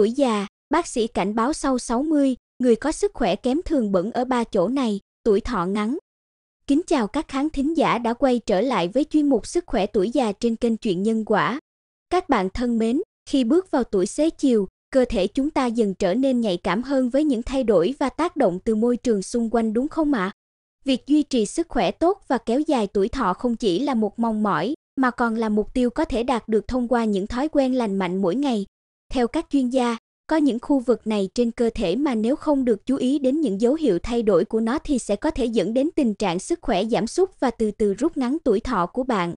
tuổi già, bác sĩ cảnh báo sau 60, người có sức khỏe kém thường bẩn ở ba chỗ này, tuổi thọ ngắn. Kính chào các khán thính giả đã quay trở lại với chuyên mục sức khỏe tuổi già trên kênh chuyện nhân quả. Các bạn thân mến, khi bước vào tuổi xế chiều, cơ thể chúng ta dần trở nên nhạy cảm hơn với những thay đổi và tác động từ môi trường xung quanh đúng không ạ? À? Việc duy trì sức khỏe tốt và kéo dài tuổi thọ không chỉ là một mong mỏi mà còn là mục tiêu có thể đạt được thông qua những thói quen lành mạnh mỗi ngày, theo các chuyên gia, có những khu vực này trên cơ thể mà nếu không được chú ý đến những dấu hiệu thay đổi của nó thì sẽ có thể dẫn đến tình trạng sức khỏe giảm sút và từ từ rút ngắn tuổi thọ của bạn.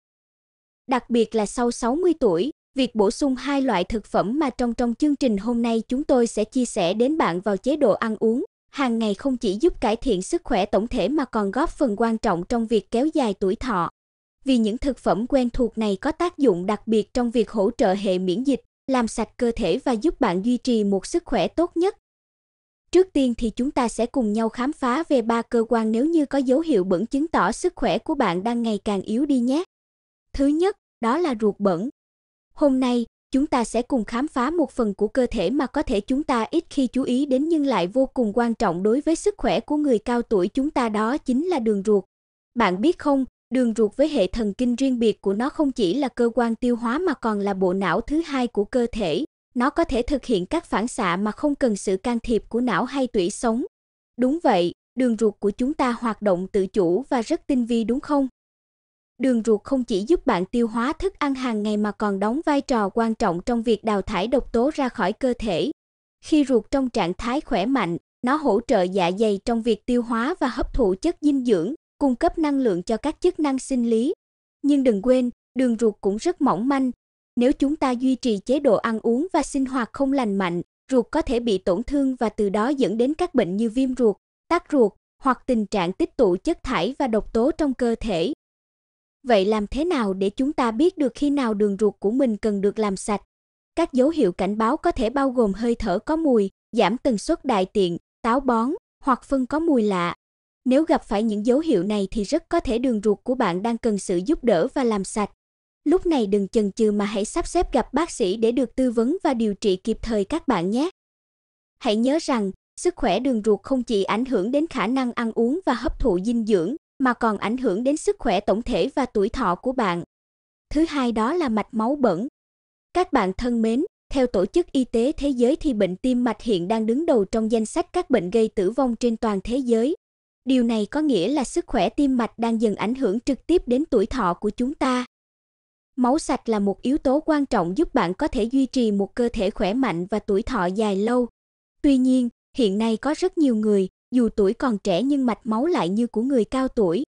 Đặc biệt là sau 60 tuổi, việc bổ sung hai loại thực phẩm mà trong trong chương trình hôm nay chúng tôi sẽ chia sẻ đến bạn vào chế độ ăn uống hàng ngày không chỉ giúp cải thiện sức khỏe tổng thể mà còn góp phần quan trọng trong việc kéo dài tuổi thọ. Vì những thực phẩm quen thuộc này có tác dụng đặc biệt trong việc hỗ trợ hệ miễn dịch, làm sạch cơ thể và giúp bạn duy trì một sức khỏe tốt nhất. Trước tiên thì chúng ta sẽ cùng nhau khám phá về ba cơ quan nếu như có dấu hiệu bẩn chứng tỏ sức khỏe của bạn đang ngày càng yếu đi nhé. Thứ nhất, đó là ruột bẩn. Hôm nay, chúng ta sẽ cùng khám phá một phần của cơ thể mà có thể chúng ta ít khi chú ý đến nhưng lại vô cùng quan trọng đối với sức khỏe của người cao tuổi chúng ta đó chính là đường ruột. Bạn biết không, Đường ruột với hệ thần kinh riêng biệt của nó không chỉ là cơ quan tiêu hóa mà còn là bộ não thứ hai của cơ thể. Nó có thể thực hiện các phản xạ mà không cần sự can thiệp của não hay tủy sống. Đúng vậy, đường ruột của chúng ta hoạt động tự chủ và rất tinh vi đúng không? Đường ruột không chỉ giúp bạn tiêu hóa thức ăn hàng ngày mà còn đóng vai trò quan trọng trong việc đào thải độc tố ra khỏi cơ thể. Khi ruột trong trạng thái khỏe mạnh, nó hỗ trợ dạ dày trong việc tiêu hóa và hấp thụ chất dinh dưỡng, cung cấp năng lượng cho các chức năng sinh lý. Nhưng đừng quên, đường ruột cũng rất mỏng manh. Nếu chúng ta duy trì chế độ ăn uống và sinh hoạt không lành mạnh, ruột có thể bị tổn thương và từ đó dẫn đến các bệnh như viêm ruột, tắc ruột hoặc tình trạng tích tụ chất thải và độc tố trong cơ thể. Vậy làm thế nào để chúng ta biết được khi nào đường ruột của mình cần được làm sạch? Các dấu hiệu cảnh báo có thể bao gồm hơi thở có mùi, giảm tần suất đại tiện, táo bón hoặc phân có mùi lạ. Nếu gặp phải những dấu hiệu này thì rất có thể đường ruột của bạn đang cần sự giúp đỡ và làm sạch. Lúc này đừng chần chừ mà hãy sắp xếp gặp bác sĩ để được tư vấn và điều trị kịp thời các bạn nhé. Hãy nhớ rằng, sức khỏe đường ruột không chỉ ảnh hưởng đến khả năng ăn uống và hấp thụ dinh dưỡng mà còn ảnh hưởng đến sức khỏe tổng thể và tuổi thọ của bạn. Thứ hai đó là mạch máu bẩn. Các bạn thân mến, theo Tổ chức Y tế Thế giới thì bệnh tim mạch hiện đang đứng đầu trong danh sách các bệnh gây tử vong trên toàn thế giới. Điều này có nghĩa là sức khỏe tim mạch đang dần ảnh hưởng trực tiếp đến tuổi thọ của chúng ta. Máu sạch là một yếu tố quan trọng giúp bạn có thể duy trì một cơ thể khỏe mạnh và tuổi thọ dài lâu. Tuy nhiên, hiện nay có rất nhiều người, dù tuổi còn trẻ nhưng mạch máu lại như của người cao tuổi.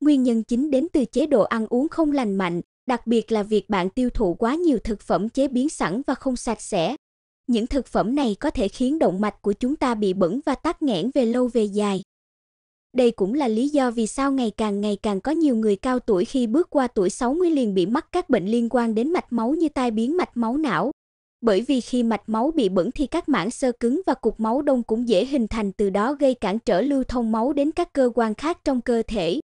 Nguyên nhân chính đến từ chế độ ăn uống không lành mạnh, đặc biệt là việc bạn tiêu thụ quá nhiều thực phẩm chế biến sẵn và không sạch sẽ. Những thực phẩm này có thể khiến động mạch của chúng ta bị bẩn và tắc nghẽn về lâu về dài. Đây cũng là lý do vì sao ngày càng ngày càng có nhiều người cao tuổi khi bước qua tuổi 60 liền bị mắc các bệnh liên quan đến mạch máu như tai biến mạch máu não. Bởi vì khi mạch máu bị bẩn thì các mảng sơ cứng và cục máu đông cũng dễ hình thành từ đó gây cản trở lưu thông máu đến các cơ quan khác trong cơ thể.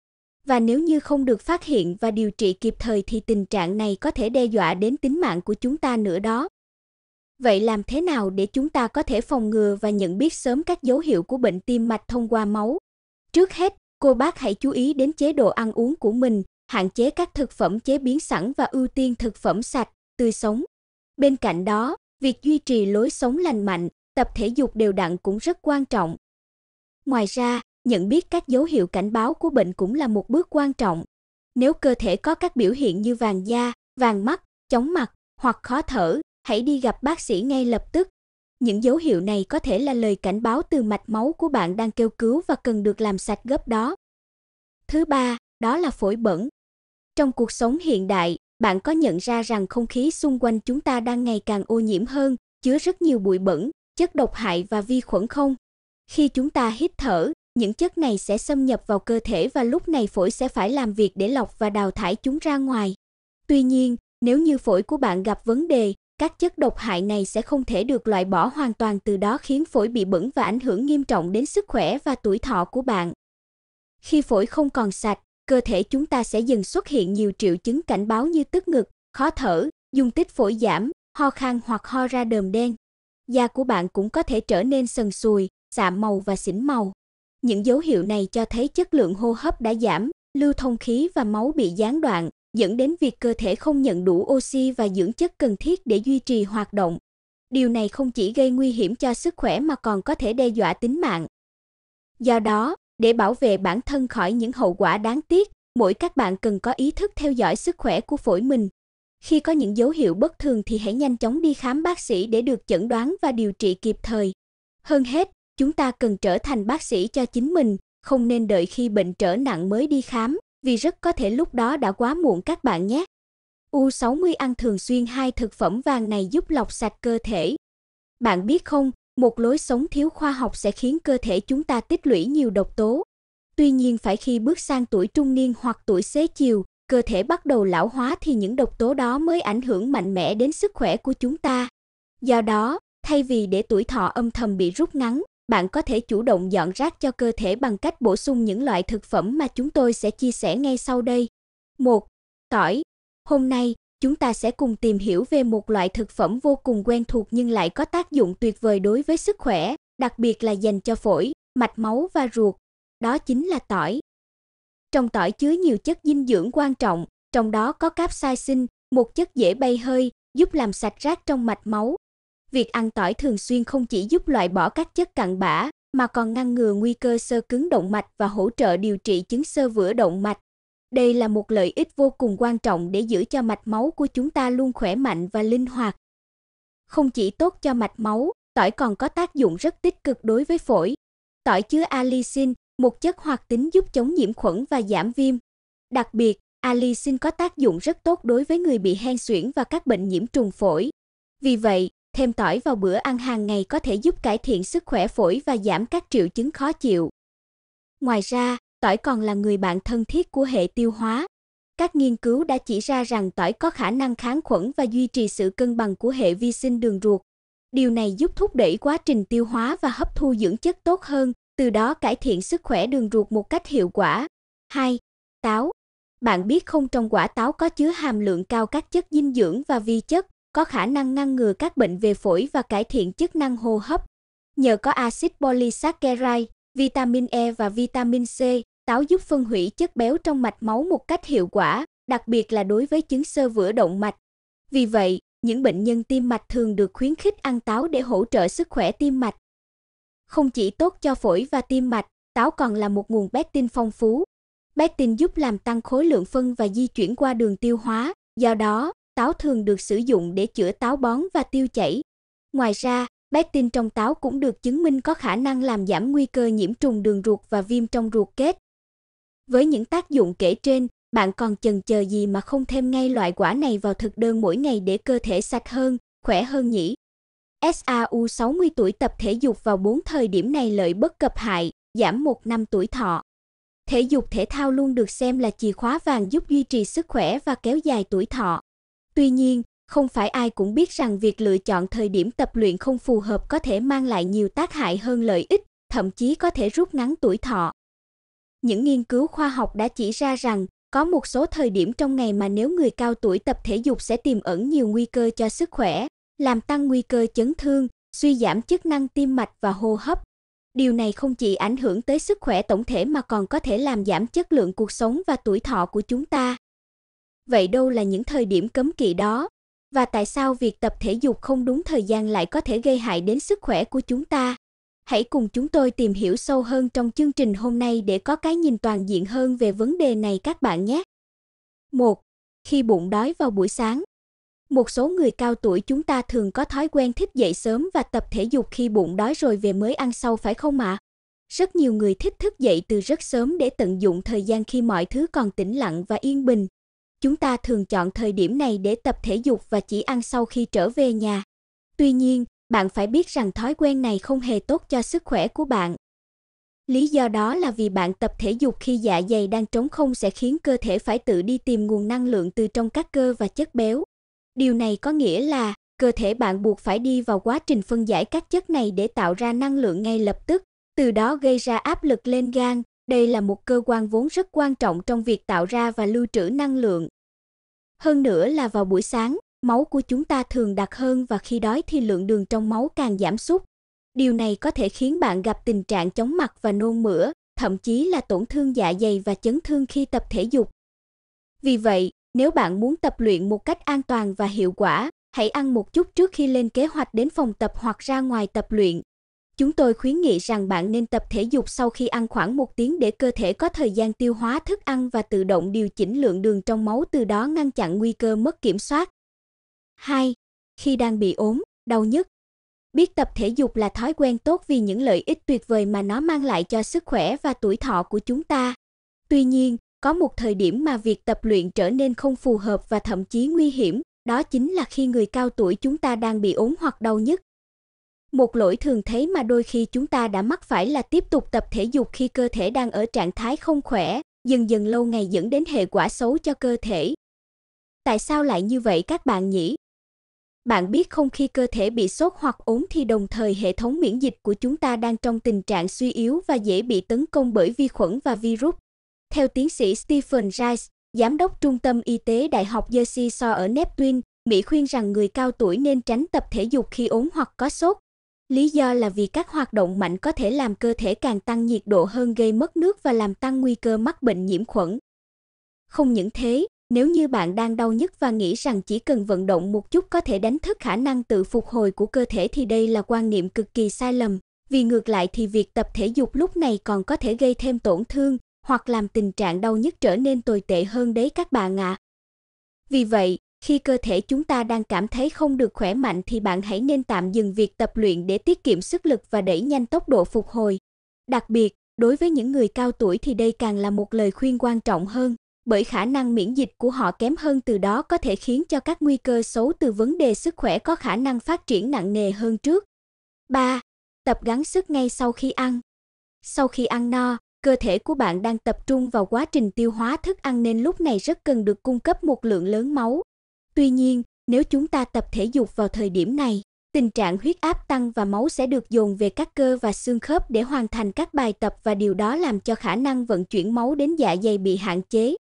Và nếu như không được phát hiện và điều trị kịp thời thì tình trạng này có thể đe dọa đến tính mạng của chúng ta nữa đó. Vậy làm thế nào để chúng ta có thể phòng ngừa và nhận biết sớm các dấu hiệu của bệnh tim mạch thông qua máu? Trước hết, cô bác hãy chú ý đến chế độ ăn uống của mình, hạn chế các thực phẩm chế biến sẵn và ưu tiên thực phẩm sạch, tươi sống. Bên cạnh đó, việc duy trì lối sống lành mạnh, tập thể dục đều đặn cũng rất quan trọng. Ngoài ra, nhận biết các dấu hiệu cảnh báo của bệnh cũng là một bước quan trọng. Nếu cơ thể có các biểu hiện như vàng da, vàng mắt, chóng mặt hoặc khó thở, hãy đi gặp bác sĩ ngay lập tức những dấu hiệu này có thể là lời cảnh báo từ mạch máu của bạn đang kêu cứu và cần được làm sạch gấp đó. Thứ ba, đó là phổi bẩn. Trong cuộc sống hiện đại, bạn có nhận ra rằng không khí xung quanh chúng ta đang ngày càng ô nhiễm hơn, chứa rất nhiều bụi bẩn, chất độc hại và vi khuẩn không? Khi chúng ta hít thở, những chất này sẽ xâm nhập vào cơ thể và lúc này phổi sẽ phải làm việc để lọc và đào thải chúng ra ngoài. Tuy nhiên, nếu như phổi của bạn gặp vấn đề, các chất độc hại này sẽ không thể được loại bỏ hoàn toàn từ đó khiến phổi bị bẩn và ảnh hưởng nghiêm trọng đến sức khỏe và tuổi thọ của bạn. Khi phổi không còn sạch, cơ thể chúng ta sẽ dần xuất hiện nhiều triệu chứng cảnh báo như tức ngực, khó thở, dung tích phổi giảm, ho khan hoặc ho ra đờm đen. Da của bạn cũng có thể trở nên sần sùi, sạm màu và xỉn màu. Những dấu hiệu này cho thấy chất lượng hô hấp đã giảm, lưu thông khí và máu bị gián đoạn, dẫn đến việc cơ thể không nhận đủ oxy và dưỡng chất cần thiết để duy trì hoạt động. Điều này không chỉ gây nguy hiểm cho sức khỏe mà còn có thể đe dọa tính mạng. Do đó, để bảo vệ bản thân khỏi những hậu quả đáng tiếc, mỗi các bạn cần có ý thức theo dõi sức khỏe của phổi mình. Khi có những dấu hiệu bất thường thì hãy nhanh chóng đi khám bác sĩ để được chẩn đoán và điều trị kịp thời. Hơn hết, chúng ta cần trở thành bác sĩ cho chính mình, không nên đợi khi bệnh trở nặng mới đi khám vì rất có thể lúc đó đã quá muộn các bạn nhé. U60 ăn thường xuyên hai thực phẩm vàng này giúp lọc sạch cơ thể. Bạn biết không, một lối sống thiếu khoa học sẽ khiến cơ thể chúng ta tích lũy nhiều độc tố. Tuy nhiên phải khi bước sang tuổi trung niên hoặc tuổi xế chiều, cơ thể bắt đầu lão hóa thì những độc tố đó mới ảnh hưởng mạnh mẽ đến sức khỏe của chúng ta. Do đó, thay vì để tuổi thọ âm thầm bị rút ngắn, bạn có thể chủ động dọn rác cho cơ thể bằng cách bổ sung những loại thực phẩm mà chúng tôi sẽ chia sẻ ngay sau đây. 1. Tỏi. Hôm nay, chúng ta sẽ cùng tìm hiểu về một loại thực phẩm vô cùng quen thuộc nhưng lại có tác dụng tuyệt vời đối với sức khỏe, đặc biệt là dành cho phổi, mạch máu và ruột. Đó chính là tỏi. Trong tỏi chứa nhiều chất dinh dưỡng quan trọng, trong đó có capsaicin, một chất dễ bay hơi, giúp làm sạch rác trong mạch máu, Việc ăn tỏi thường xuyên không chỉ giúp loại bỏ các chất cặn bã mà còn ngăn ngừa nguy cơ sơ cứng động mạch và hỗ trợ điều trị chứng sơ vữa động mạch. Đây là một lợi ích vô cùng quan trọng để giữ cho mạch máu của chúng ta luôn khỏe mạnh và linh hoạt. Không chỉ tốt cho mạch máu, tỏi còn có tác dụng rất tích cực đối với phổi. Tỏi chứa allicin, một chất hoạt tính giúp chống nhiễm khuẩn và giảm viêm. Đặc biệt, allicin có tác dụng rất tốt đối với người bị hen suyễn và các bệnh nhiễm trùng phổi. Vì vậy, Thêm tỏi vào bữa ăn hàng ngày có thể giúp cải thiện sức khỏe phổi và giảm các triệu chứng khó chịu. Ngoài ra, tỏi còn là người bạn thân thiết của hệ tiêu hóa. Các nghiên cứu đã chỉ ra rằng tỏi có khả năng kháng khuẩn và duy trì sự cân bằng của hệ vi sinh đường ruột. Điều này giúp thúc đẩy quá trình tiêu hóa và hấp thu dưỡng chất tốt hơn, từ đó cải thiện sức khỏe đường ruột một cách hiệu quả. 2. Táo. Bạn biết không trong quả táo có chứa hàm lượng cao các chất dinh dưỡng và vi chất, có khả năng ngăn ngừa các bệnh về phổi và cải thiện chức năng hô hấp. Nhờ có axit polysaccharide, vitamin E và vitamin C, táo giúp phân hủy chất béo trong mạch máu một cách hiệu quả, đặc biệt là đối với chứng sơ vữa động mạch. Vì vậy, những bệnh nhân tim mạch thường được khuyến khích ăn táo để hỗ trợ sức khỏe tim mạch. Không chỉ tốt cho phổi và tim mạch, táo còn là một nguồn betin phong phú. Betin giúp làm tăng khối lượng phân và di chuyển qua đường tiêu hóa, do đó, Táo thường được sử dụng để chữa táo bón và tiêu chảy. Ngoài ra, Pectin trong táo cũng được chứng minh có khả năng làm giảm nguy cơ nhiễm trùng đường ruột và viêm trong ruột kết. Với những tác dụng kể trên, bạn còn chần chờ gì mà không thêm ngay loại quả này vào thực đơn mỗi ngày để cơ thể sạch hơn, khỏe hơn nhỉ? SAU 60 tuổi tập thể dục vào 4 thời điểm này lợi bất cập hại, giảm 1 năm tuổi thọ. Thể dục thể thao luôn được xem là chìa khóa vàng giúp duy trì sức khỏe và kéo dài tuổi thọ. Tuy nhiên, không phải ai cũng biết rằng việc lựa chọn thời điểm tập luyện không phù hợp có thể mang lại nhiều tác hại hơn lợi ích, thậm chí có thể rút ngắn tuổi thọ. Những nghiên cứu khoa học đã chỉ ra rằng có một số thời điểm trong ngày mà nếu người cao tuổi tập thể dục sẽ tiềm ẩn nhiều nguy cơ cho sức khỏe, làm tăng nguy cơ chấn thương, suy giảm chức năng tim mạch và hô hấp. Điều này không chỉ ảnh hưởng tới sức khỏe tổng thể mà còn có thể làm giảm chất lượng cuộc sống và tuổi thọ của chúng ta vậy đâu là những thời điểm cấm kỵ đó? Và tại sao việc tập thể dục không đúng thời gian lại có thể gây hại đến sức khỏe của chúng ta? Hãy cùng chúng tôi tìm hiểu sâu hơn trong chương trình hôm nay để có cái nhìn toàn diện hơn về vấn đề này các bạn nhé. một Khi bụng đói vào buổi sáng. Một số người cao tuổi chúng ta thường có thói quen thích dậy sớm và tập thể dục khi bụng đói rồi về mới ăn sau phải không ạ? À? Rất nhiều người thích thức dậy từ rất sớm để tận dụng thời gian khi mọi thứ còn tĩnh lặng và yên bình, Chúng ta thường chọn thời điểm này để tập thể dục và chỉ ăn sau khi trở về nhà. Tuy nhiên, bạn phải biết rằng thói quen này không hề tốt cho sức khỏe của bạn. Lý do đó là vì bạn tập thể dục khi dạ dày đang trống không sẽ khiến cơ thể phải tự đi tìm nguồn năng lượng từ trong các cơ và chất béo. Điều này có nghĩa là cơ thể bạn buộc phải đi vào quá trình phân giải các chất này để tạo ra năng lượng ngay lập tức, từ đó gây ra áp lực lên gan, đây là một cơ quan vốn rất quan trọng trong việc tạo ra và lưu trữ năng lượng. Hơn nữa là vào buổi sáng, máu của chúng ta thường đặc hơn và khi đói thì lượng đường trong máu càng giảm sút. Điều này có thể khiến bạn gặp tình trạng chóng mặt và nôn mửa, thậm chí là tổn thương dạ dày và chấn thương khi tập thể dục. Vì vậy, nếu bạn muốn tập luyện một cách an toàn và hiệu quả, hãy ăn một chút trước khi lên kế hoạch đến phòng tập hoặc ra ngoài tập luyện. Chúng tôi khuyến nghị rằng bạn nên tập thể dục sau khi ăn khoảng một tiếng để cơ thể có thời gian tiêu hóa thức ăn và tự động điều chỉnh lượng đường trong máu từ đó ngăn chặn nguy cơ mất kiểm soát. 2. Khi đang bị ốm, đau nhức, biết tập thể dục là thói quen tốt vì những lợi ích tuyệt vời mà nó mang lại cho sức khỏe và tuổi thọ của chúng ta. Tuy nhiên, có một thời điểm mà việc tập luyện trở nên không phù hợp và thậm chí nguy hiểm, đó chính là khi người cao tuổi chúng ta đang bị ốm hoặc đau nhức. Một lỗi thường thấy mà đôi khi chúng ta đã mắc phải là tiếp tục tập thể dục khi cơ thể đang ở trạng thái không khỏe, dần dần lâu ngày dẫn đến hệ quả xấu cho cơ thể. Tại sao lại như vậy các bạn nhỉ? Bạn biết không khi cơ thể bị sốt hoặc ốm thì đồng thời hệ thống miễn dịch của chúng ta đang trong tình trạng suy yếu và dễ bị tấn công bởi vi khuẩn và virus. Theo tiến sĩ Stephen Rice, giám đốc trung tâm y tế Đại học Jersey so ở Neptune, Mỹ khuyên rằng người cao tuổi nên tránh tập thể dục khi ốm hoặc có sốt, Lý do là vì các hoạt động mạnh có thể làm cơ thể càng tăng nhiệt độ hơn gây mất nước và làm tăng nguy cơ mắc bệnh nhiễm khuẩn. Không những thế, nếu như bạn đang đau nhức và nghĩ rằng chỉ cần vận động một chút có thể đánh thức khả năng tự phục hồi của cơ thể thì đây là quan niệm cực kỳ sai lầm, vì ngược lại thì việc tập thể dục lúc này còn có thể gây thêm tổn thương hoặc làm tình trạng đau nhức trở nên tồi tệ hơn đấy các bạn ạ. À. Vì vậy, khi cơ thể chúng ta đang cảm thấy không được khỏe mạnh thì bạn hãy nên tạm dừng việc tập luyện để tiết kiệm sức lực và đẩy nhanh tốc độ phục hồi. Đặc biệt, đối với những người cao tuổi thì đây càng là một lời khuyên quan trọng hơn, bởi khả năng miễn dịch của họ kém hơn từ đó có thể khiến cho các nguy cơ xấu từ vấn đề sức khỏe có khả năng phát triển nặng nề hơn trước. 3. Tập gắng sức ngay sau khi ăn. Sau khi ăn no, cơ thể của bạn đang tập trung vào quá trình tiêu hóa thức ăn nên lúc này rất cần được cung cấp một lượng lớn máu, Tuy nhiên, nếu chúng ta tập thể dục vào thời điểm này, tình trạng huyết áp tăng và máu sẽ được dồn về các cơ và xương khớp để hoàn thành các bài tập và điều đó làm cho khả năng vận chuyển máu đến dạ dày bị hạn chế.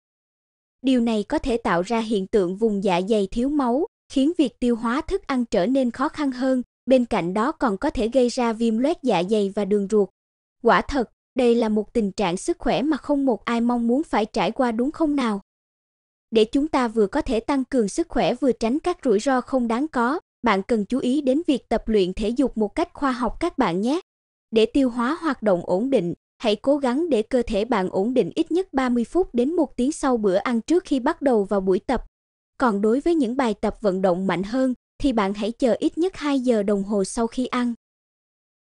Điều này có thể tạo ra hiện tượng vùng dạ dày thiếu máu, khiến việc tiêu hóa thức ăn trở nên khó khăn hơn, bên cạnh đó còn có thể gây ra viêm loét dạ dày và đường ruột. Quả thật, đây là một tình trạng sức khỏe mà không một ai mong muốn phải trải qua đúng không nào? để chúng ta vừa có thể tăng cường sức khỏe vừa tránh các rủi ro không đáng có, bạn cần chú ý đến việc tập luyện thể dục một cách khoa học các bạn nhé. Để tiêu hóa hoạt động ổn định, hãy cố gắng để cơ thể bạn ổn định ít nhất 30 phút đến 1 tiếng sau bữa ăn trước khi bắt đầu vào buổi tập. Còn đối với những bài tập vận động mạnh hơn thì bạn hãy chờ ít nhất 2 giờ đồng hồ sau khi ăn.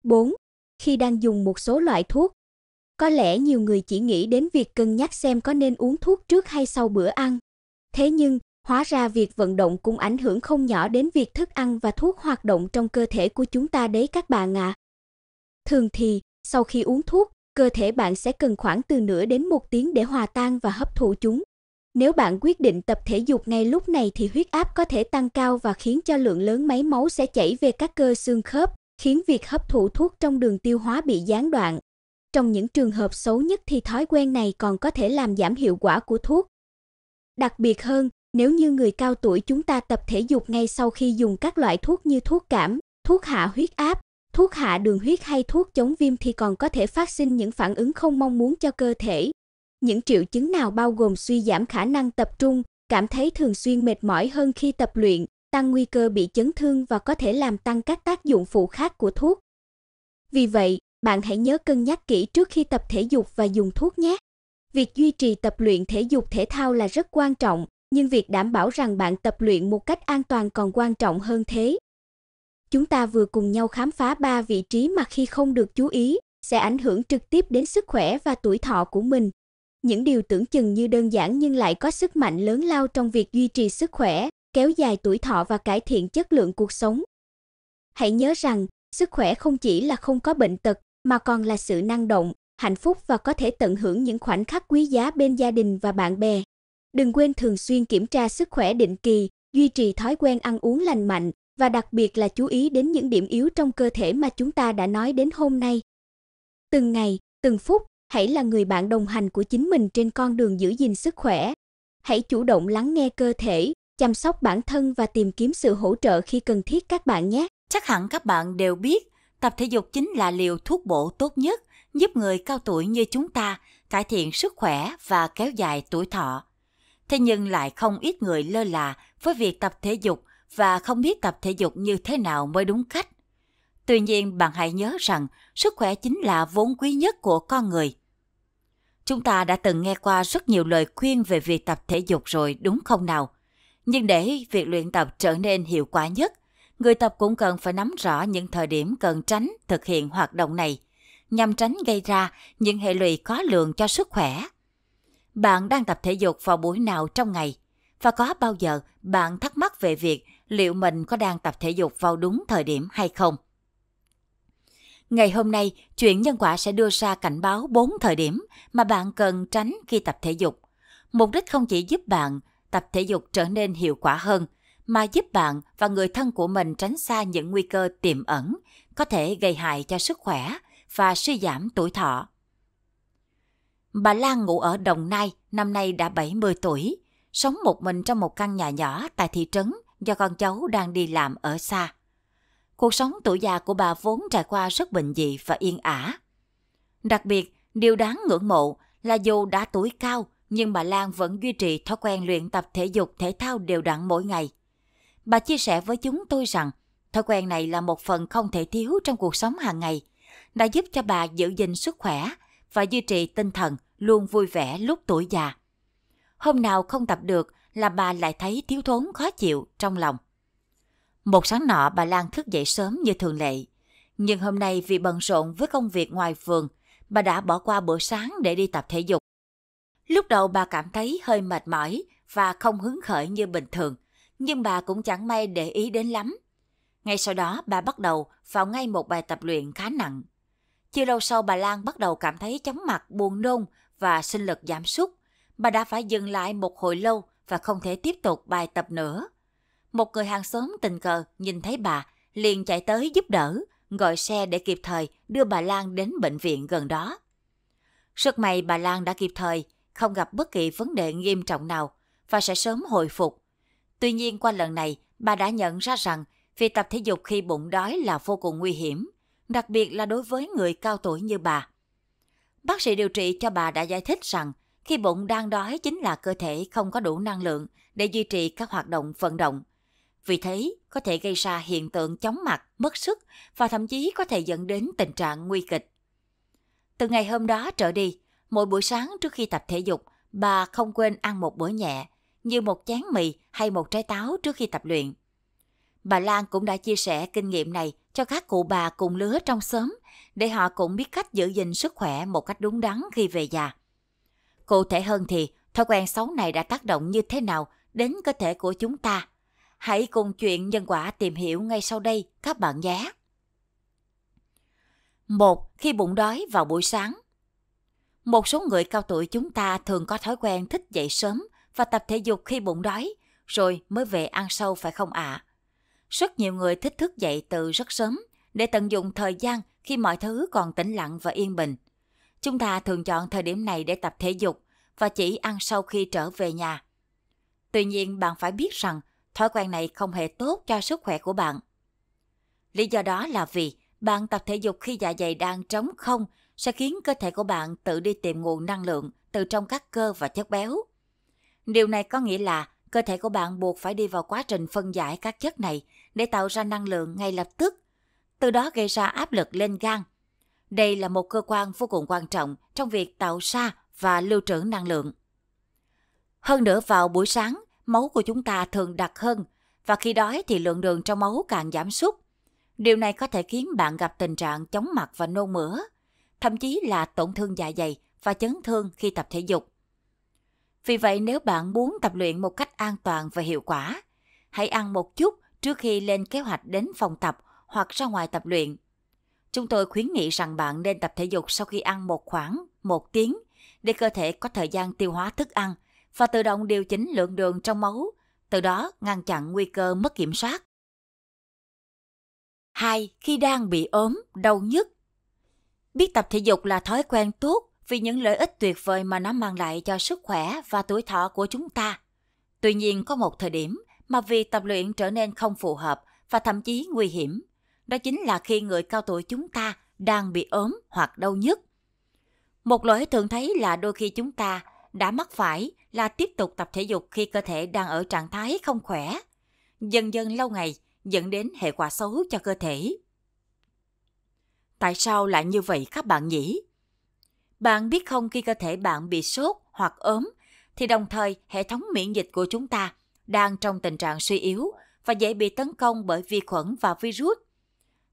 4. Khi đang dùng một số loại thuốc, có lẽ nhiều người chỉ nghĩ đến việc cân nhắc xem có nên uống thuốc trước hay sau bữa ăn. Thế nhưng, hóa ra việc vận động cũng ảnh hưởng không nhỏ đến việc thức ăn và thuốc hoạt động trong cơ thể của chúng ta đấy các bạn ạ. À. Thường thì, sau khi uống thuốc, cơ thể bạn sẽ cần khoảng từ nửa đến một tiếng để hòa tan và hấp thụ chúng. Nếu bạn quyết định tập thể dục ngay lúc này thì huyết áp có thể tăng cao và khiến cho lượng lớn máy máu sẽ chảy về các cơ xương khớp, khiến việc hấp thụ thuốc trong đường tiêu hóa bị gián đoạn. Trong những trường hợp xấu nhất thì thói quen này còn có thể làm giảm hiệu quả của thuốc, Đặc biệt hơn, nếu như người cao tuổi chúng ta tập thể dục ngay sau khi dùng các loại thuốc như thuốc cảm, thuốc hạ huyết áp, thuốc hạ đường huyết hay thuốc chống viêm thì còn có thể phát sinh những phản ứng không mong muốn cho cơ thể. Những triệu chứng nào bao gồm suy giảm khả năng tập trung, cảm thấy thường xuyên mệt mỏi hơn khi tập luyện, tăng nguy cơ bị chấn thương và có thể làm tăng các tác dụng phụ khác của thuốc. Vì vậy, bạn hãy nhớ cân nhắc kỹ trước khi tập thể dục và dùng thuốc nhé. Việc duy trì tập luyện thể dục thể thao là rất quan trọng, nhưng việc đảm bảo rằng bạn tập luyện một cách an toàn còn quan trọng hơn thế. Chúng ta vừa cùng nhau khám phá ba vị trí mà khi không được chú ý sẽ ảnh hưởng trực tiếp đến sức khỏe và tuổi thọ của mình. Những điều tưởng chừng như đơn giản nhưng lại có sức mạnh lớn lao trong việc duy trì sức khỏe, kéo dài tuổi thọ và cải thiện chất lượng cuộc sống. Hãy nhớ rằng, sức khỏe không chỉ là không có bệnh tật mà còn là sự năng động, hạnh phúc và có thể tận hưởng những khoảnh khắc quý giá bên gia đình và bạn bè. Đừng quên thường xuyên kiểm tra sức khỏe định kỳ, duy trì thói quen ăn uống lành mạnh và đặc biệt là chú ý đến những điểm yếu trong cơ thể mà chúng ta đã nói đến hôm nay. Từng ngày, từng phút, hãy là người bạn đồng hành của chính mình trên con đường giữ gìn sức khỏe. Hãy chủ động lắng nghe cơ thể, chăm sóc bản thân và tìm kiếm sự hỗ trợ khi cần thiết các bạn nhé. Chắc hẳn các bạn đều biết Tập thể dục chính là liều thuốc bổ tốt nhất giúp người cao tuổi như chúng ta cải thiện sức khỏe và kéo dài tuổi thọ. Thế nhưng lại không ít người lơ là với việc tập thể dục và không biết tập thể dục như thế nào mới đúng cách. Tuy nhiên bạn hãy nhớ rằng sức khỏe chính là vốn quý nhất của con người. Chúng ta đã từng nghe qua rất nhiều lời khuyên về việc tập thể dục rồi đúng không nào? Nhưng để việc luyện tập trở nên hiệu quả nhất, người tập cũng cần phải nắm rõ những thời điểm cần tránh thực hiện hoạt động này, nhằm tránh gây ra những hệ lụy khó lường cho sức khỏe. Bạn đang tập thể dục vào buổi nào trong ngày? Và có bao giờ bạn thắc mắc về việc liệu mình có đang tập thể dục vào đúng thời điểm hay không? Ngày hôm nay, chuyện nhân quả sẽ đưa ra cảnh báo 4 thời điểm mà bạn cần tránh khi tập thể dục. Mục đích không chỉ giúp bạn tập thể dục trở nên hiệu quả hơn – mà giúp bạn và người thân của mình tránh xa những nguy cơ tiềm ẩn có thể gây hại cho sức khỏe và suy giảm tuổi thọ. Bà Lan ngủ ở Đồng Nai, năm nay đã 70 tuổi, sống một mình trong một căn nhà nhỏ tại thị trấn do con cháu đang đi làm ở xa. Cuộc sống tuổi già của bà vốn trải qua rất bình dị và yên ả. Đặc biệt, điều đáng ngưỡng mộ là dù đã tuổi cao nhưng bà Lan vẫn duy trì thói quen luyện tập thể dục thể thao đều đặn mỗi ngày. Bà chia sẻ với chúng tôi rằng thói quen này là một phần không thể thiếu trong cuộc sống hàng ngày, đã giúp cho bà giữ gìn sức khỏe và duy trì tinh thần luôn vui vẻ lúc tuổi già. Hôm nào không tập được là bà lại thấy thiếu thốn khó chịu trong lòng. Một sáng nọ bà Lan thức dậy sớm như thường lệ, nhưng hôm nay vì bận rộn với công việc ngoài vườn, bà đã bỏ qua bữa sáng để đi tập thể dục. Lúc đầu bà cảm thấy hơi mệt mỏi và không hứng khởi như bình thường – nhưng bà cũng chẳng may để ý đến lắm. Ngay sau đó bà bắt đầu vào ngay một bài tập luyện khá nặng. Chưa lâu sau bà Lan bắt đầu cảm thấy chóng mặt, buồn nôn và sinh lực giảm sút. Bà đã phải dừng lại một hồi lâu và không thể tiếp tục bài tập nữa. Một người hàng xóm tình cờ nhìn thấy bà, liền chạy tới giúp đỡ, gọi xe để kịp thời đưa bà Lan đến bệnh viện gần đó. Rất may bà Lan đã kịp thời, không gặp bất kỳ vấn đề nghiêm trọng nào và sẽ sớm hồi phục Tuy nhiên qua lần này, bà đã nhận ra rằng việc tập thể dục khi bụng đói là vô cùng nguy hiểm, đặc biệt là đối với người cao tuổi như bà. Bác sĩ điều trị cho bà đã giải thích rằng khi bụng đang đói chính là cơ thể không có đủ năng lượng để duy trì các hoạt động vận động. Vì thế, có thể gây ra hiện tượng chóng mặt, mất sức và thậm chí có thể dẫn đến tình trạng nguy kịch. Từ ngày hôm đó trở đi, mỗi buổi sáng trước khi tập thể dục, bà không quên ăn một bữa nhẹ như một chén mì hay một trái táo trước khi tập luyện. Bà Lan cũng đã chia sẻ kinh nghiệm này cho các cụ bà cùng lứa trong xóm để họ cũng biết cách giữ gìn sức khỏe một cách đúng đắn khi về già. Cụ thể hơn thì, thói quen xấu này đã tác động như thế nào đến cơ thể của chúng ta? Hãy cùng chuyện nhân quả tìm hiểu ngay sau đây các bạn nhé. Một Khi bụng đói vào buổi sáng Một số người cao tuổi chúng ta thường có thói quen thích dậy sớm và tập thể dục khi bụng đói, rồi mới về ăn sâu phải không ạ? À? Rất nhiều người thích thức dậy từ rất sớm để tận dụng thời gian khi mọi thứ còn tĩnh lặng và yên bình. Chúng ta thường chọn thời điểm này để tập thể dục và chỉ ăn sau khi trở về nhà. Tuy nhiên bạn phải biết rằng thói quen này không hề tốt cho sức khỏe của bạn. Lý do đó là vì bạn tập thể dục khi dạ dày đang trống không sẽ khiến cơ thể của bạn tự đi tìm nguồn năng lượng từ trong các cơ và chất béo. Điều này có nghĩa là cơ thể của bạn buộc phải đi vào quá trình phân giải các chất này để tạo ra năng lượng ngay lập tức, từ đó gây ra áp lực lên gan. Đây là một cơ quan vô cùng quan trọng trong việc tạo ra và lưu trữ năng lượng. Hơn nữa vào buổi sáng, máu của chúng ta thường đặc hơn và khi đói thì lượng đường trong máu càng giảm sút. Điều này có thể khiến bạn gặp tình trạng chóng mặt và nôn mửa, thậm chí là tổn thương dạ dày và chấn thương khi tập thể dục. Vì vậy nếu bạn muốn tập luyện một cách an toàn và hiệu quả, hãy ăn một chút trước khi lên kế hoạch đến phòng tập hoặc ra ngoài tập luyện. Chúng tôi khuyến nghị rằng bạn nên tập thể dục sau khi ăn một khoảng một tiếng để cơ thể có thời gian tiêu hóa thức ăn và tự động điều chỉnh lượng đường trong máu, từ đó ngăn chặn nguy cơ mất kiểm soát. 2. Khi đang bị ốm, đau nhức Biết tập thể dục là thói quen tốt vì những lợi ích tuyệt vời mà nó mang lại cho sức khỏe và tuổi thọ của chúng ta. Tuy nhiên có một thời điểm mà việc tập luyện trở nên không phù hợp và thậm chí nguy hiểm. Đó chính là khi người cao tuổi chúng ta đang bị ốm hoặc đau nhức. Một lỗi thường thấy là đôi khi chúng ta đã mắc phải là tiếp tục tập thể dục khi cơ thể đang ở trạng thái không khỏe. Dần dần lâu ngày dẫn đến hệ quả xấu cho cơ thể. Tại sao lại như vậy các bạn nhỉ? Bạn biết không khi cơ thể bạn bị sốt hoặc ốm, thì đồng thời hệ thống miễn dịch của chúng ta đang trong tình trạng suy yếu và dễ bị tấn công bởi vi khuẩn và virus.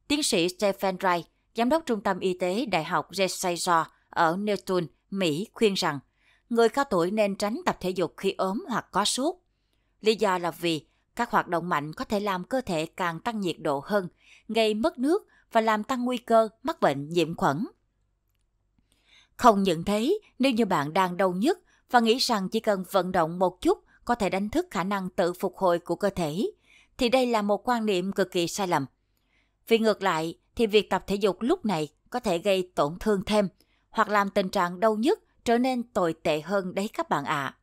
Tiến sĩ Stephen Wright, giám đốc trung tâm y tế Đại học Jessaior ở Newton, Mỹ khuyên rằng người cao tuổi nên tránh tập thể dục khi ốm hoặc có sốt. Lý do là vì các hoạt động mạnh có thể làm cơ thể càng tăng nhiệt độ hơn, gây mất nước và làm tăng nguy cơ mắc bệnh nhiễm khuẩn. Không những thế, nếu như bạn đang đau nhức và nghĩ rằng chỉ cần vận động một chút có thể đánh thức khả năng tự phục hồi của cơ thể, thì đây là một quan niệm cực kỳ sai lầm. Vì ngược lại, thì việc tập thể dục lúc này có thể gây tổn thương thêm hoặc làm tình trạng đau nhức trở nên tồi tệ hơn đấy các bạn ạ. À.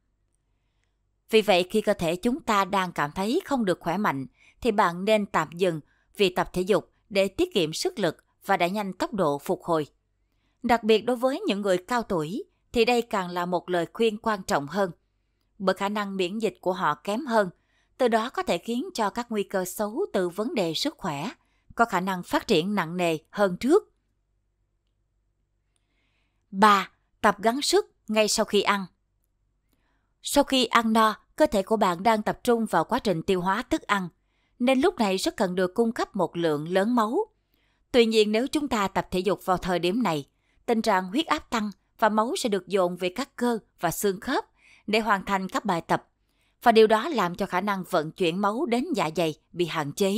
Vì vậy khi cơ thể chúng ta đang cảm thấy không được khỏe mạnh thì bạn nên tạm dừng việc tập thể dục để tiết kiệm sức lực và đẩy nhanh tốc độ phục hồi. Đặc biệt đối với những người cao tuổi thì đây càng là một lời khuyên quan trọng hơn, bởi khả năng miễn dịch của họ kém hơn, từ đó có thể khiến cho các nguy cơ xấu từ vấn đề sức khỏe có khả năng phát triển nặng nề hơn trước. 3. Tập gắng sức ngay sau khi ăn. Sau khi ăn no, cơ thể của bạn đang tập trung vào quá trình tiêu hóa thức ăn, nên lúc này rất cần được cung cấp một lượng lớn máu. Tuy nhiên nếu chúng ta tập thể dục vào thời điểm này, tình trạng huyết áp tăng và máu sẽ được dồn về các cơ và xương khớp để hoàn thành các bài tập. Và điều đó làm cho khả năng vận chuyển máu đến dạ dày bị hạn chế.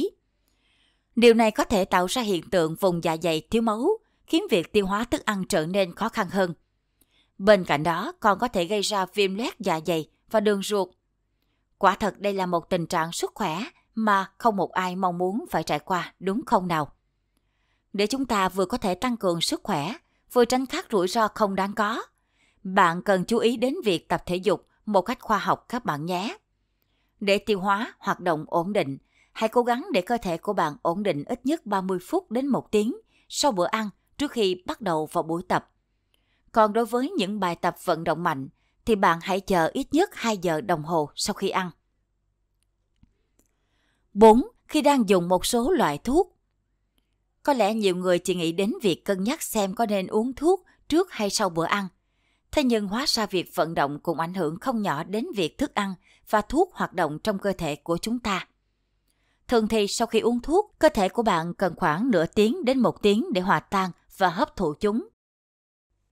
Điều này có thể tạo ra hiện tượng vùng dạ dày thiếu máu, khiến việc tiêu hóa thức ăn trở nên khó khăn hơn. Bên cạnh đó, còn có thể gây ra viêm loét dạ dày và đường ruột. Quả thật đây là một tình trạng sức khỏe mà không một ai mong muốn phải trải qua, đúng không nào? Để chúng ta vừa có thể tăng cường sức khỏe, vừa tránh các rủi ro không đáng có. Bạn cần chú ý đến việc tập thể dục một cách khoa học các bạn nhé. Để tiêu hóa hoạt động ổn định, hãy cố gắng để cơ thể của bạn ổn định ít nhất 30 phút đến 1 tiếng sau bữa ăn trước khi bắt đầu vào buổi tập. Còn đối với những bài tập vận động mạnh thì bạn hãy chờ ít nhất 2 giờ đồng hồ sau khi ăn. 4. Khi đang dùng một số loại thuốc có lẽ nhiều người chỉ nghĩ đến việc cân nhắc xem có nên uống thuốc trước hay sau bữa ăn. Thế nhưng hóa ra việc vận động cũng ảnh hưởng không nhỏ đến việc thức ăn và thuốc hoạt động trong cơ thể của chúng ta. Thường thì sau khi uống thuốc, cơ thể của bạn cần khoảng nửa tiếng đến một tiếng để hòa tan và hấp thụ chúng.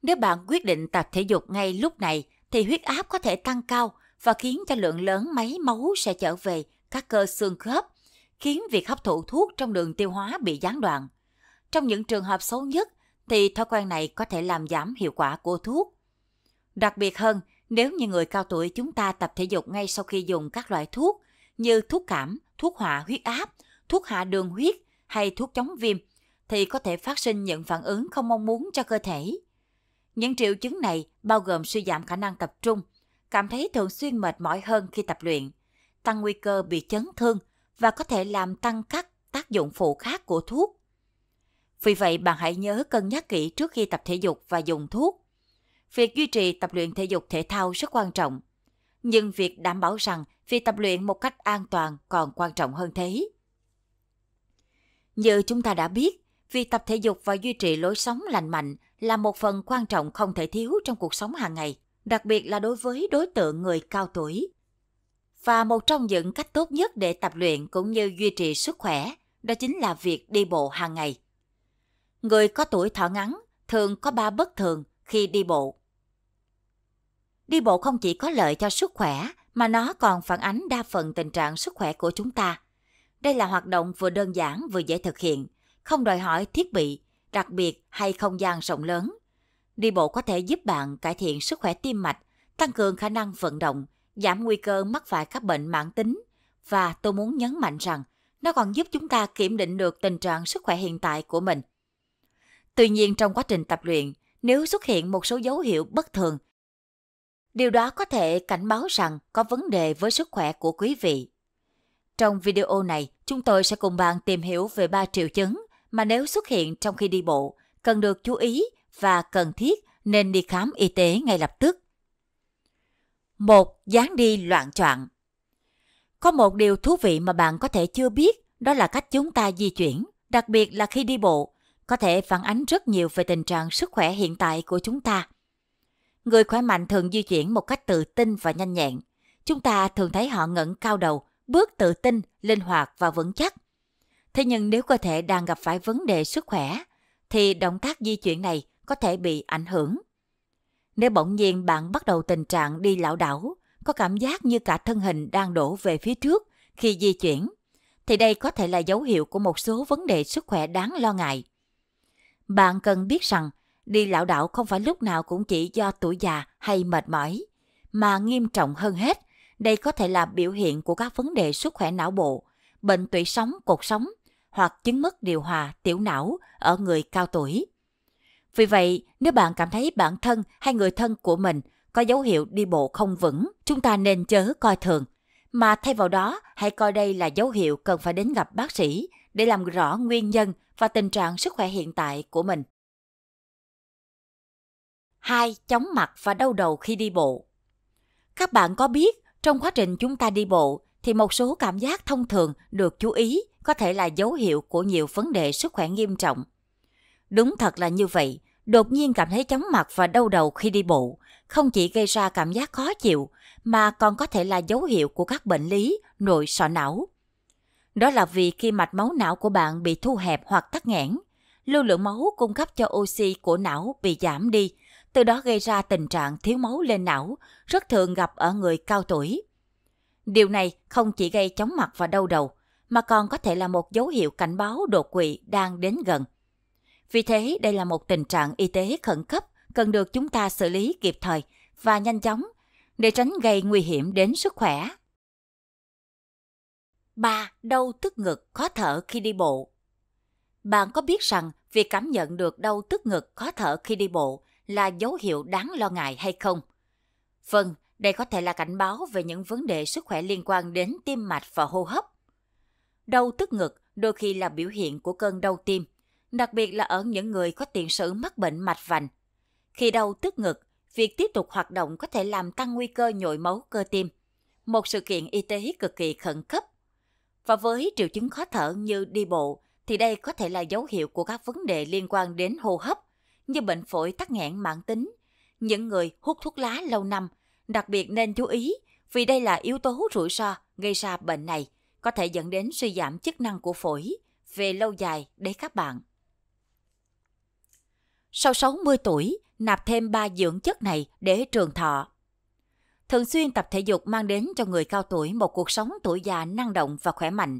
Nếu bạn quyết định tập thể dục ngay lúc này thì huyết áp có thể tăng cao và khiến cho lượng lớn máy máu sẽ trở về các cơ xương khớp, khiến việc hấp thụ thuốc trong đường tiêu hóa bị gián đoạn. Trong những trường hợp xấu nhất thì thói quen này có thể làm giảm hiệu quả của thuốc. Đặc biệt hơn, nếu như người cao tuổi chúng ta tập thể dục ngay sau khi dùng các loại thuốc như thuốc cảm, thuốc hạ huyết áp, thuốc hạ đường huyết hay thuốc chống viêm thì có thể phát sinh những phản ứng không mong muốn cho cơ thể. Những triệu chứng này bao gồm suy giảm khả năng tập trung, cảm thấy thường xuyên mệt mỏi hơn khi tập luyện, tăng nguy cơ bị chấn thương và có thể làm tăng các tác dụng phụ khác của thuốc. Vì vậy bạn hãy nhớ cân nhắc kỹ trước khi tập thể dục và dùng thuốc. Việc duy trì tập luyện thể dục thể thao rất quan trọng, nhưng việc đảm bảo rằng việc tập luyện một cách an toàn còn quan trọng hơn thế. Như chúng ta đã biết, việc tập thể dục và duy trì lối sống lành mạnh là một phần quan trọng không thể thiếu trong cuộc sống hàng ngày, đặc biệt là đối với đối tượng người cao tuổi. Và một trong những cách tốt nhất để tập luyện cũng như duy trì sức khỏe đó chính là việc đi bộ hàng ngày. Người có tuổi thọ ngắn thường có ba bất thường khi đi bộ. Đi bộ không chỉ có lợi cho sức khỏe mà nó còn phản ánh đa phần tình trạng sức khỏe của chúng ta. Đây là hoạt động vừa đơn giản vừa dễ thực hiện, không đòi hỏi thiết bị, đặc biệt hay không gian rộng lớn. Đi bộ có thể giúp bạn cải thiện sức khỏe tim mạch, tăng cường khả năng vận động, giảm nguy cơ mắc phải các bệnh mãn tính. Và tôi muốn nhấn mạnh rằng, nó còn giúp chúng ta kiểm định được tình trạng sức khỏe hiện tại của mình – Tuy nhiên trong quá trình tập luyện, nếu xuất hiện một số dấu hiệu bất thường, điều đó có thể cảnh báo rằng có vấn đề với sức khỏe của quý vị. Trong video này, chúng tôi sẽ cùng bạn tìm hiểu về 3 triệu chứng mà nếu xuất hiện trong khi đi bộ, cần được chú ý và cần thiết nên đi khám y tế ngay lập tức. 1. Dáng đi loạn choạng Có một điều thú vị mà bạn có thể chưa biết, đó là cách chúng ta di chuyển, đặc biệt là khi đi bộ có thể phản ánh rất nhiều về tình trạng sức khỏe hiện tại của chúng ta. Người khỏe mạnh thường di chuyển một cách tự tin và nhanh nhẹn. Chúng ta thường thấy họ ngẩng cao đầu, bước tự tin, linh hoạt và vững chắc. Thế nhưng nếu cơ thể đang gặp phải vấn đề sức khỏe, thì động tác di chuyển này có thể bị ảnh hưởng. Nếu bỗng nhiên bạn bắt đầu tình trạng đi lão đảo, có cảm giác như cả thân hình đang đổ về phía trước khi di chuyển, thì đây có thể là dấu hiệu của một số vấn đề sức khỏe đáng lo ngại. Bạn cần biết rằng, đi lão đạo không phải lúc nào cũng chỉ do tuổi già hay mệt mỏi, mà nghiêm trọng hơn hết, đây có thể là biểu hiện của các vấn đề sức khỏe não bộ, bệnh tủy sống, cột sống hoặc chứng mất điều hòa tiểu não ở người cao tuổi. Vì vậy, nếu bạn cảm thấy bản thân hay người thân của mình có dấu hiệu đi bộ không vững, chúng ta nên chớ coi thường mà thay vào đó hãy coi đây là dấu hiệu cần phải đến gặp bác sĩ để làm rõ nguyên nhân và tình trạng sức khỏe hiện tại của mình. 2. Chóng mặt và đau đầu khi đi bộ. Các bạn có biết, trong quá trình chúng ta đi bộ thì một số cảm giác thông thường được chú ý có thể là dấu hiệu của nhiều vấn đề sức khỏe nghiêm trọng. Đúng thật là như vậy, đột nhiên cảm thấy chóng mặt và đau đầu khi đi bộ, không chỉ gây ra cảm giác khó chịu mà còn có thể là dấu hiệu của các bệnh lý nội sọ não. Đó là vì khi mạch máu não của bạn bị thu hẹp hoặc tắc nghẽn, lưu lượng máu cung cấp cho oxy của não bị giảm đi, từ đó gây ra tình trạng thiếu máu lên não, rất thường gặp ở người cao tuổi. Điều này không chỉ gây chóng mặt và đau đầu, mà còn có thể là một dấu hiệu cảnh báo đột quỵ đang đến gần. Vì thế, đây là một tình trạng y tế khẩn cấp cần được chúng ta xử lý kịp thời và nhanh chóng để tránh gây nguy hiểm đến sức khỏe. 3. Đau tức ngực khó thở khi đi bộ Bạn có biết rằng việc cảm nhận được đau tức ngực khó thở khi đi bộ là dấu hiệu đáng lo ngại hay không? Vâng, đây có thể là cảnh báo về những vấn đề sức khỏe liên quan đến tim mạch và hô hấp. Đau tức ngực đôi khi là biểu hiện của cơn đau tim đặc biệt là ở những người có tiền sử mắc bệnh mạch vành. Khi đau tức ngực, việc tiếp tục hoạt động có thể làm tăng nguy cơ nhồi máu cơ tim, một sự kiện y tế cực kỳ khẩn cấp. Và với triệu chứng khó thở như đi bộ, thì đây có thể là dấu hiệu của các vấn đề liên quan đến hô hấp, như bệnh phổi tắc nghẽn mãn tính. Những người hút thuốc lá lâu năm, đặc biệt nên chú ý vì đây là yếu tố rủi ro gây ra bệnh này, có thể dẫn đến suy giảm chức năng của phổi về lâu dài đấy các bạn sau 60 tuổi nạp thêm 3 dưỡng chất này để trường thọ. Thường xuyên tập thể dục mang đến cho người cao tuổi một cuộc sống tuổi già năng động và khỏe mạnh,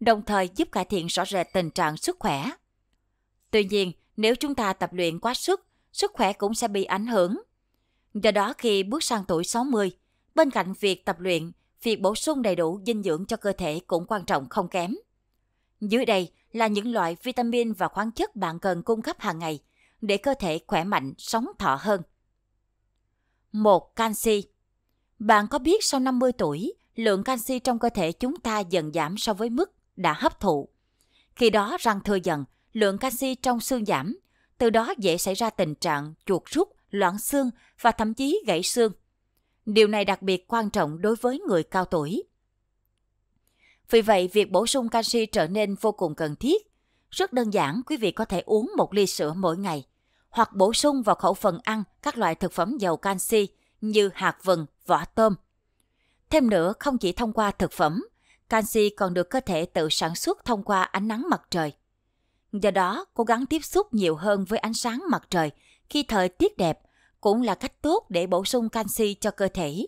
đồng thời giúp cải thiện rõ rệt tình trạng sức khỏe. Tuy nhiên, nếu chúng ta tập luyện quá sức, sức khỏe cũng sẽ bị ảnh hưởng. Do đó khi bước sang tuổi 60, bên cạnh việc tập luyện, việc bổ sung đầy đủ dinh dưỡng cho cơ thể cũng quan trọng không kém. Dưới đây là những loại vitamin và khoáng chất bạn cần cung cấp hàng ngày – để cơ thể khỏe mạnh, sống thọ hơn. Một Canxi Bạn có biết sau 50 tuổi, lượng canxi trong cơ thể chúng ta dần giảm so với mức đã hấp thụ. Khi đó răng thưa dần, lượng canxi trong xương giảm, từ đó dễ xảy ra tình trạng chuột rút, loãng xương và thậm chí gãy xương. Điều này đặc biệt quan trọng đối với người cao tuổi. Vì vậy, việc bổ sung canxi trở nên vô cùng cần thiết. Rất đơn giản, quý vị có thể uống một ly sữa mỗi ngày hoặc bổ sung vào khẩu phần ăn các loại thực phẩm giàu canxi như hạt vừng, vỏ tôm. Thêm nữa, không chỉ thông qua thực phẩm, canxi còn được cơ thể tự sản xuất thông qua ánh nắng mặt trời. Do đó, cố gắng tiếp xúc nhiều hơn với ánh sáng mặt trời khi thời tiết đẹp cũng là cách tốt để bổ sung canxi cho cơ thể.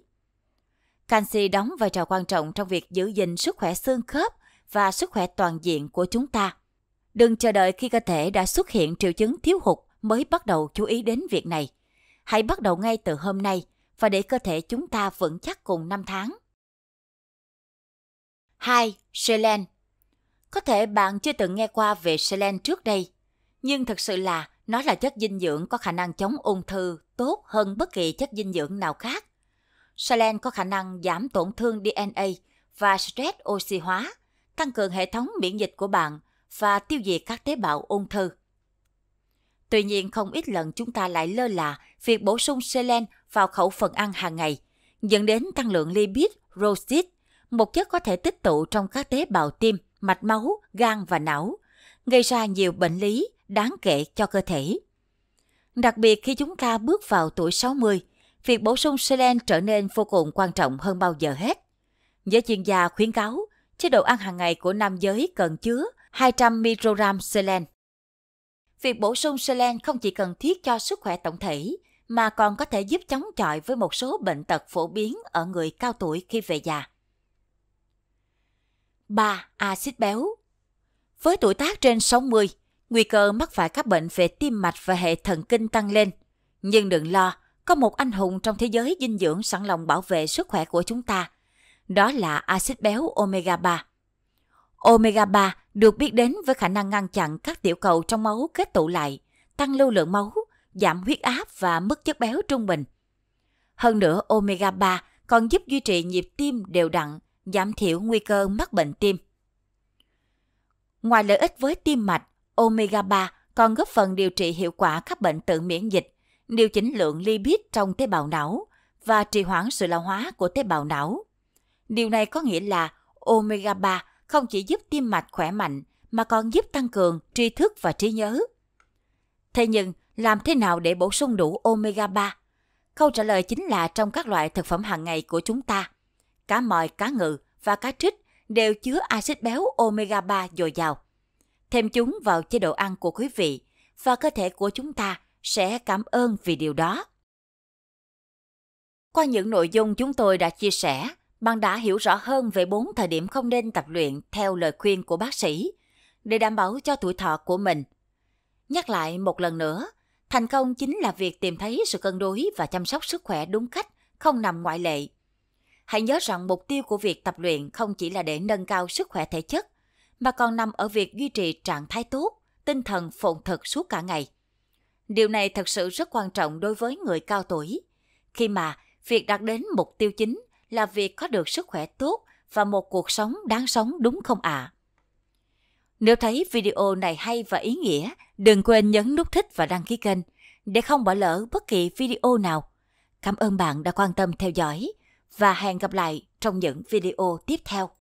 Canxi đóng vai trò quan trọng trong việc giữ gìn sức khỏe xương khớp và sức khỏe toàn diện của chúng ta. Đừng chờ đợi khi cơ thể đã xuất hiện triệu chứng thiếu hụt mới bắt đầu chú ý đến việc này. Hãy bắt đầu ngay từ hôm nay và để cơ thể chúng ta vững chắc cùng năm tháng. 2. Selen Có thể bạn chưa từng nghe qua về selen trước đây, nhưng thật sự là nó là chất dinh dưỡng có khả năng chống ung thư tốt hơn bất kỳ chất dinh dưỡng nào khác. Selen có khả năng giảm tổn thương DNA và stress oxy hóa, tăng cường hệ thống miễn dịch của bạn và tiêu diệt các tế bào ung thư. Tuy nhiên không ít lần chúng ta lại lơ là việc bổ sung selen vào khẩu phần ăn hàng ngày, dẫn đến tăng lượng lipid, rosid một chất có thể tích tụ trong các tế bào tim, mạch máu, gan và não, gây ra nhiều bệnh lý đáng kể cho cơ thể. Đặc biệt khi chúng ta bước vào tuổi 60, việc bổ sung selen trở nên vô cùng quan trọng hơn bao giờ hết. Giới chuyên gia khuyến cáo, chế độ ăn hàng ngày của nam giới cần chứa 200 microgram selen. Việc bổ sung selen không chỉ cần thiết cho sức khỏe tổng thể, mà còn có thể giúp chống chọi với một số bệnh tật phổ biến ở người cao tuổi khi về già. 3. Axit béo Với tuổi tác trên 60, nguy cơ mắc phải các bệnh về tim mạch và hệ thần kinh tăng lên. Nhưng đừng lo, có một anh hùng trong thế giới dinh dưỡng sẵn lòng bảo vệ sức khỏe của chúng ta. Đó là axit béo omega 3. Omega 3 được biết đến với khả năng ngăn chặn các tiểu cầu trong máu kết tụ lại, tăng lưu lượng máu, giảm huyết áp và mức chất béo trung bình. Hơn nữa, omega 3 còn giúp duy trì nhịp tim đều đặn, giảm thiểu nguy cơ mắc bệnh tim. Ngoài lợi ích với tim mạch, omega 3 còn góp phần điều trị hiệu quả các bệnh tự miễn dịch, điều chỉnh lượng lipid trong tế bào não và trì hoãn sự lão hóa của tế bào não. Điều này có nghĩa là omega 3 không chỉ giúp tim mạch khỏe mạnh mà còn giúp tăng cường tri thức và trí nhớ. Thế nhưng, làm thế nào để bổ sung đủ omega 3? Câu trả lời chính là trong các loại thực phẩm hàng ngày của chúng ta. Cá mòi, cá ngừ và cá trích đều chứa axit béo omega 3 dồi dào. Thêm chúng vào chế độ ăn của quý vị và cơ thể của chúng ta sẽ cảm ơn vì điều đó. Qua những nội dung chúng tôi đã chia sẻ, bạn đã hiểu rõ hơn về bốn thời điểm không nên tập luyện theo lời khuyên của bác sĩ để đảm bảo cho tuổi thọ của mình. Nhắc lại một lần nữa, thành công chính là việc tìm thấy sự cân đối và chăm sóc sức khỏe đúng cách, không nằm ngoại lệ. Hãy nhớ rằng mục tiêu của việc tập luyện không chỉ là để nâng cao sức khỏe thể chất, mà còn nằm ở việc duy trì trạng thái tốt, tinh thần phồn thực suốt cả ngày. Điều này thật sự rất quan trọng đối với người cao tuổi, khi mà việc đạt đến mục tiêu chính là việc có được sức khỏe tốt và một cuộc sống đáng sống đúng không ạ? À? Nếu thấy video này hay và ý nghĩa, đừng quên nhấn nút thích và đăng ký kênh để không bỏ lỡ bất kỳ video nào. Cảm ơn bạn đã quan tâm theo dõi và hẹn gặp lại trong những video tiếp theo.